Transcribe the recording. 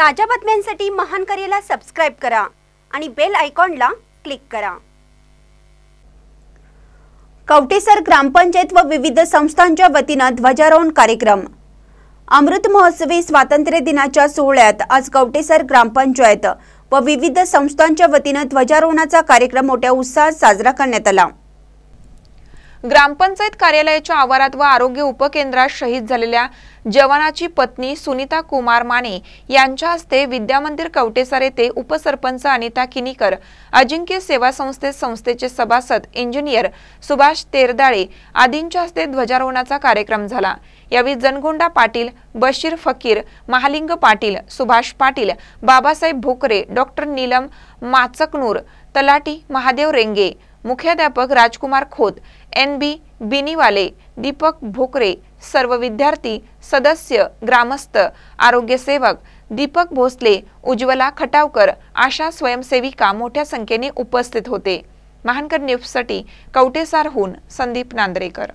ताज्या बातम्यांसाठी महान करेला सबस्क्राईब करा आणि बेल आयकॉनला क्लिक करा कवटेसर ग्रामपंचायत व विविध संस्थांच्या वतीनं ध्वजारोहण कार्यक्रम अमृत महोत्सवी स्वातंत्र्य दिनाच्या सोहळ्यात आज कवटेसर ग्रामपंचायत व विविध संस्थांच्या वतीनं ध्वजारोहणाचा कार्यक्रम मोठ्या उत्साहात साजरा करण्यात आला ग्रामपंचायत कार्यालयाच्या आवारात व आरोग्य उपकेंद्रात शहीद झालेल्या जवानाची पत्नी सुनीता कुमार माने यांच्या हस्ते विद्यामंदिर कवटेसर येथे उपसरपंच अनिता किनीकर अजिंक्य सेवा संस्थे संस्थेचे सभासद इंजिनियर सुभाष तेरदाळे आदींच्या हस्ते ध्वजारोहणाचा कार्यक्रम झाला यावेळी जनगोंडा पाटील बशीर फकीर महालिंग पाटील सुभाष पाटील बाबासाहेब भोकरे डॉक्टर नीलम माचकनूर तलाटी महादेव रेंगे मुख्याध्यापक राजकुमार खोत एन बी बिनीवाले दीपक भोकरे सर्व विद्यार्थी सदस्य ग्रामस्थ आरोग्य सेवक दीपक भोसले उज्ज्वला खटावकर आशा स्वयंसेविका मोठ्या संख्येने उपस्थित होते महानकर न्यूजसाठी कवटेसारहून संदीप नांद्रेकर